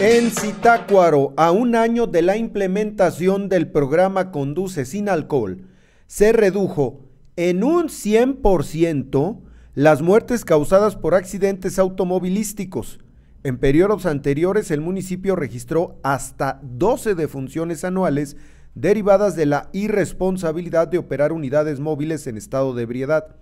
En Citácuaro, a un año de la implementación del programa Conduce sin alcohol, se redujo en un 100% las muertes causadas por accidentes automovilísticos. En periodos anteriores, el municipio registró hasta 12 defunciones anuales derivadas de la irresponsabilidad de operar unidades móviles en estado de ebriedad.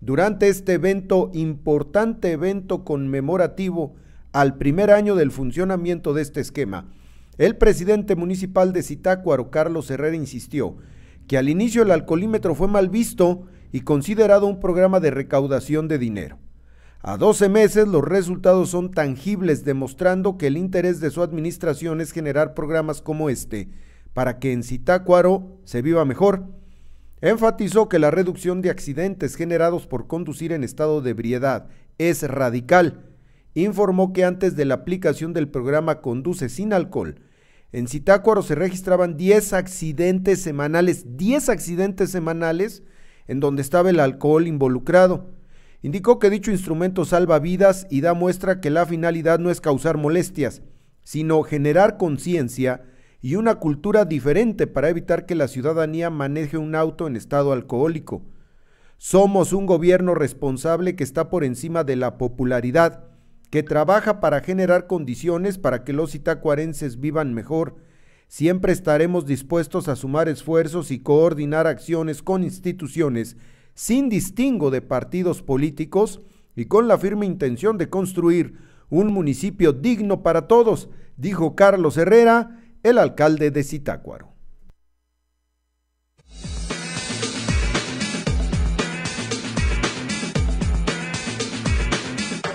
Durante este evento, importante evento conmemorativo, al primer año del funcionamiento de este esquema. El presidente municipal de Zitácuaro, Carlos Herrera, insistió que al inicio el alcoholímetro fue mal visto y considerado un programa de recaudación de dinero. A 12 meses los resultados son tangibles, demostrando que el interés de su administración es generar programas como este para que en Zitácuaro se viva mejor. Enfatizó que la reducción de accidentes generados por conducir en estado de ebriedad es radical informó que antes de la aplicación del programa Conduce sin alcohol, en Citácuaro se registraban 10 accidentes semanales, 10 accidentes semanales en donde estaba el alcohol involucrado. Indicó que dicho instrumento salva vidas y da muestra que la finalidad no es causar molestias, sino generar conciencia y una cultura diferente para evitar que la ciudadanía maneje un auto en estado alcohólico. Somos un gobierno responsable que está por encima de la popularidad que trabaja para generar condiciones para que los itacuarenses vivan mejor. Siempre estaremos dispuestos a sumar esfuerzos y coordinar acciones con instituciones sin distingo de partidos políticos y con la firme intención de construir un municipio digno para todos, dijo Carlos Herrera, el alcalde de Zitácuaro.